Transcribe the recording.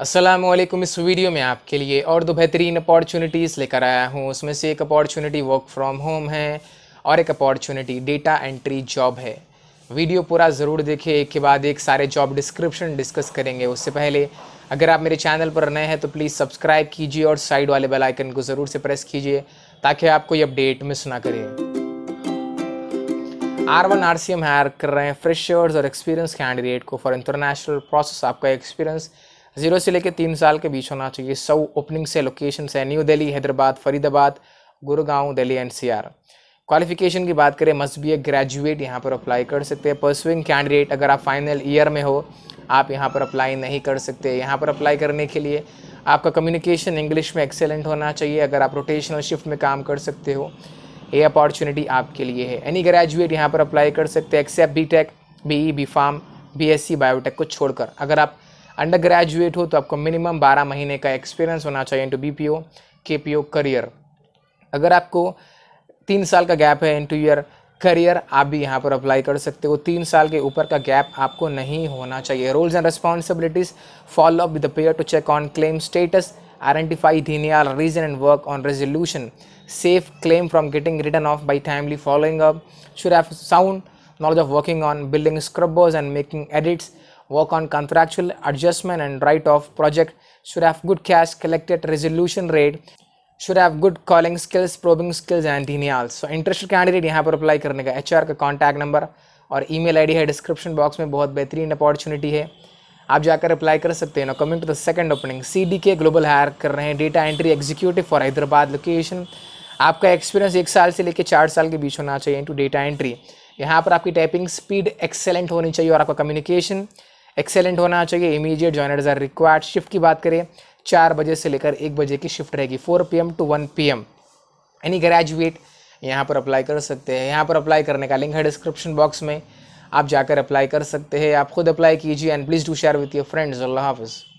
असलम इस वीडियो में आपके लिए और दो बेहतरीन अपॉर्चुनिटीज़ लेकर आया हूँ उसमें से एक अपॉर्चुनिटी वर्क फ्रॉम होम है और एक अपॉर्चुनिटी डेटा एंट्री जॉब है वीडियो पूरा ज़रूर देखें एक के बाद एक सारे जॉब डिस्क्रिप्शन डिस्कस करेंगे उससे पहले अगर आप मेरे चैनल पर नए हैं तो प्लीज़ सब्सक्राइब कीजिए और साइड वाले बेल आइकन को ज़रूर से प्रेस कीजिए ताकि आप कोई अपडेट मिस ना करें R one R C M hire कर रहे हैं फ्रेशर्स और एक्सपीरियंस कैंडिडेट को फॉर इंटरनेशनल प्रोसेस आपका एक्सपीरियंस जीरो से लेकर तीन साल के बीच होना चाहिए सौ ओपनिंग से लोकेशन है new Delhi Hyderabad Faridabad Gurugaon Delhi NCR qualification की बात करें मस्ट बी ए ग्रेजुएट यहाँ पर अप्लाई कर सकते हैं परसुइंग कैंडिडेट अगर आप फाइनल ईयर में हो आप यहाँ पर अप्लाई नहीं कर सकते यहाँ पर अप्लाई करने के लिए आपका कम्युनिकेशन इंग्लिश में एक्सेलेंट होना चाहिए अगर आप रोटेशनल शिफ्ट में काम कर सकते हो ये अपॉर्चुनिटी आपके लिए है एनी ग्रेजुएट यहाँ पर अप्लाई कर सकते हैं except B tech B E B pharm B S C biotech को छोड़कर अगर आप अंडर ग्रेजुएट हो तो आपको मिनिमम बारह महीने का एक्सपीरियंस होना चाहिए इनटू पी ओ करियर अगर आपको तीन साल का गैप है इनटू योर करियर आप भी यहाँ पर अप्लाई कर सकते हो तीन साल के ऊपर का गैप आपको नहीं होना चाहिए roles and responsibilities follow up with payer to check on claim status identify denial reason and work on resolution safe claim from getting return off by timely following up should have sound knowledge of working on building scrubbers and making edits work on contractual adjustment and write off project should have good cash collected resolution rate should have good calling skills probing skills and denials so interested candidate यहाँ पर apply करने का H का contact number और email ID है description box में बहुत बेहतरीन अपॉर्चुनिटी है आप जाकर अप्लाई कर सकते हैं ना coming to the second opening C D K global hire कर रहे हैं data entry executive for Hyderabad location आपका एक्सपीरियंस एक साल से लेकर चार साल के बीच होना चाहिए इनटू डेटा एंट्री यहाँ पर आपकी टाइपिंग स्पीड एक्सेलेंट होनी चाहिए और आपका कम्युनिकेशन एक्सेलेंट होना चाहिए immediate joiners are required shift की बात करें चार बजे से लेकर एक बजे की शिफ्ट रहेगी four P M to one P M any graduate यहाँ पर अप्लाई कर सकते हैं यहाँ पर अप्लाई करने का लिंक है डिस्क्रिप्शन बॉक्स में आप जाकर अप्लाई कर सकते हैं आप खुद अप्लाई कीजिए and please do share with your friends अल्लाह हाफिज़